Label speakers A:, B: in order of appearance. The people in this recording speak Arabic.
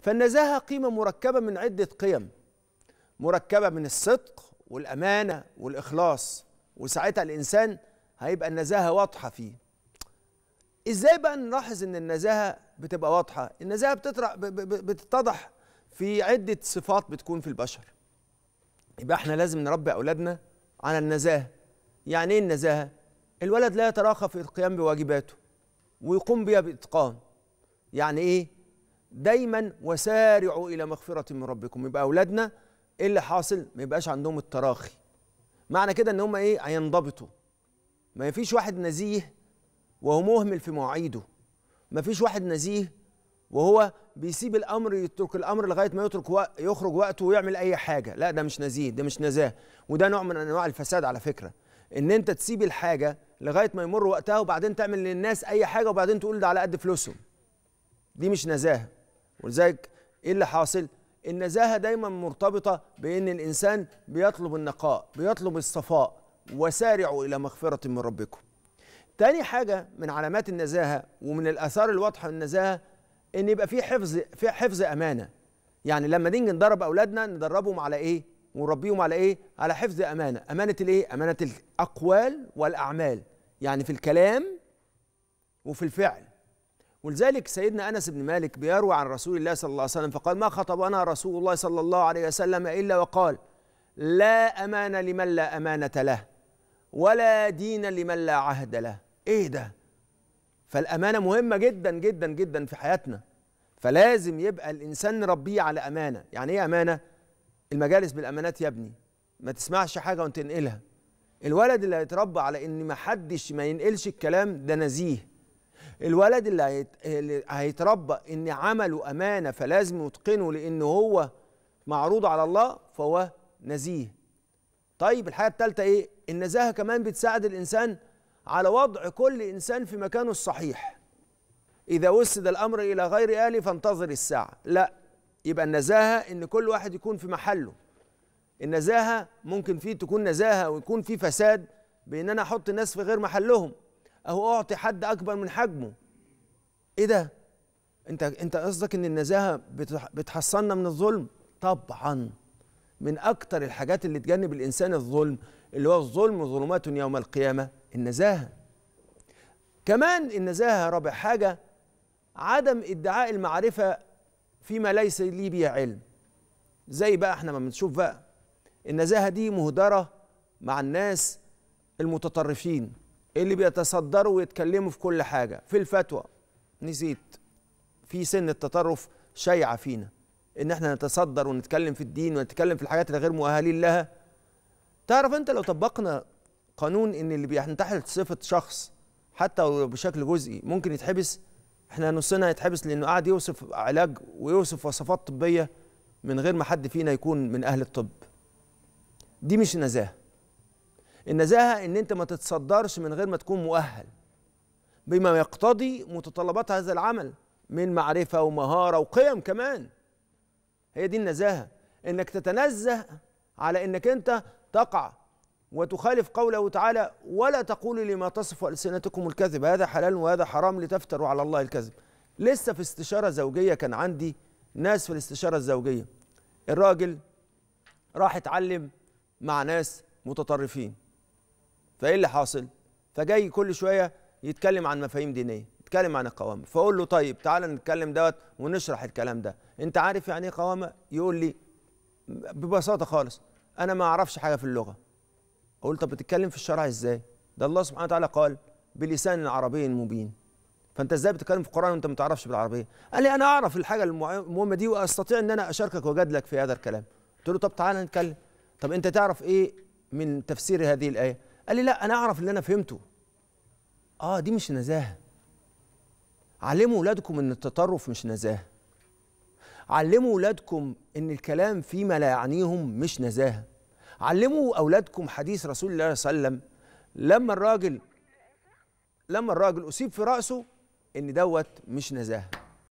A: فالنزاهة قيمة مركبة من عدة قيم مركبة من الصدق والأمانة والإخلاص وساعتها الإنسان هيبقى النزاهة واضحة فيه إزاي بقى نلاحظ إن النزاهة بتبقى واضحة النزاهة بتطرح بتتضح في عدة صفات بتكون في البشر يبقى احنا لازم نربي أولادنا على النزاهة يعني إيه النزاهة؟ الولد لا يتراخى في القيام بواجباته ويقوم بها بإتقان يعني إيه؟ دايما وسارعوا الى مغفره من ربكم يبقى اولادنا ايه اللي حاصل ما يبقاش عندهم التراخي معنى كده ان هم ايه هينضبطوا ما فيش واحد نزيه وهو مهمل في مواعيده ما فيش واحد نزيه وهو بيسيب الامر يترك الامر لغايه ما يترك وق... يخرج وقته ويعمل اي حاجه لا ده مش نزيه ده مش نزاه وده نوع من انواع الفساد على فكره ان انت تسيب الحاجه لغايه ما يمر وقتها وبعدين تعمل للناس اي حاجه وبعدين تقول ده على قد فلوسهم دي مش نزاهه ولذلك ايه اللي حاصل النزاهه دايما مرتبطه بان الانسان بيطلب النقاء بيطلب الصفاء وسارعوا الى مغفره من ربكم تاني حاجه من علامات النزاهه ومن الاثار الواضحه للنزاهه ان يبقى في حفظ في حفظ امانه يعني لما نيجي ندرب اولادنا ندربهم على ايه ونربيهم على ايه على حفظ امانه امانه الايه امانه الاقوال والاعمال يعني في الكلام وفي الفعل ولذلك سيدنا أنس بن مالك بيروي عن رسول الله صلى الله عليه وسلم فقال ما خطبنا رسول الله صلى الله عليه وسلم إلا وقال لا أمان لمن لا أمانة له ولا دين لمن لا عهد له إيه ده فالأمانة مهمة جدا جدا جدا في حياتنا فلازم يبقى الإنسان ربيه على أمانة يعني إيه أمانة المجالس بالأمانات يا ابني ما تسمعش حاجة وتنقلها الولد اللي هيتربى على إن ما حدش ما ينقلش الكلام ده نزيه الولد اللي, هيتربى ان عمله امانه فلازم يتقنه لان هو معروض على الله فهو نزيه طيب الحاجه الثالثه ايه النزاهه كمان بتساعد الانسان على وضع كل انسان في مكانه الصحيح اذا وسد الامر الى غير اهله فانتظر الساعه لا يبقى النزاهه ان كل واحد يكون في محله النزاهه ممكن فيه تكون نزاهه ويكون فيه فساد بان انا احط الناس في غير محلهم أو أعطي حد أكبر من حجمه إيه ده؟ أنت أنت قصدك إن النزاهة بتحصننا من الظلم؟ طبعًا من أكتر الحاجات اللي تجنب الإنسان الظلم اللي هو الظلم ظلمات يوم القيامة النزاهة كمان النزاهة رابع حاجة عدم ادعاء المعرفة فيما ليس لي بيه علم زي بقى احنا ما بنشوف بقى النزاهة دي مهدرة مع الناس المتطرفين اللي بيتصدروا ويتكلموا في كل حاجه في الفتوى نسيت في سن التطرف شايعه فينا ان احنا نتصدر ونتكلم في الدين ونتكلم في الحاجات اللي غير مؤهلين لها تعرف انت لو طبقنا قانون ان اللي بينتحل صفه شخص حتى بشكل جزئي ممكن يتحبس احنا نصنا يتحبس لانه قاعد يوصف علاج ويوصف وصفات طبيه من غير ما حد فينا يكون من اهل الطب دي مش نزاهه النزاهه ان انت ما تتصدرش من غير ما تكون مؤهل بما يقتضي متطلبات هذا العمل من معرفه ومهاره وقيم كمان هي دي النزاهه انك تتنزه على انك انت تقع وتخالف قوله تعالى ولا تقولوا لما تصف السنتكم الكذب هذا حلال وهذا حرام لتفتروا على الله الكذب لسه في استشاره زوجيه كان عندي ناس في الاستشاره الزوجيه الراجل راح اتعلم مع ناس متطرفين فايه اللي حاصل فجاي كل شويه يتكلم عن مفاهيم دينيه يتكلم عن القوامه فاقول له طيب تعالى نتكلم دوت ونشرح الكلام ده انت عارف يعني ايه قوامه يقول لي ببساطه خالص انا ما اعرفش حاجه في اللغه اقول طب بتتكلم في الشرع ازاي ده الله سبحانه وتعالى قال بلسان عربي مبين فانت ازاي بتتكلم في القران وانت ما تعرفش بالعربيه قال لي انا اعرف الحاجه المهمه دي واستطيع ان انا اشاركك واجادلك في هذا الكلام قلت له طب تعالى نتكلم طب انت تعرف ايه من تفسير هذه الايه قال لي لا انا اعرف اللي انا فهمته اه دي مش نزاهه علموا اولادكم ان التطرف مش نزاهه علموا اولادكم ان الكلام فيما لا يعنيهم مش نزاهه علموا اولادكم حديث رسول الله صلى الله عليه وسلم لما الراجل لما الراجل اصيب في راسه ان دوت مش نزاهه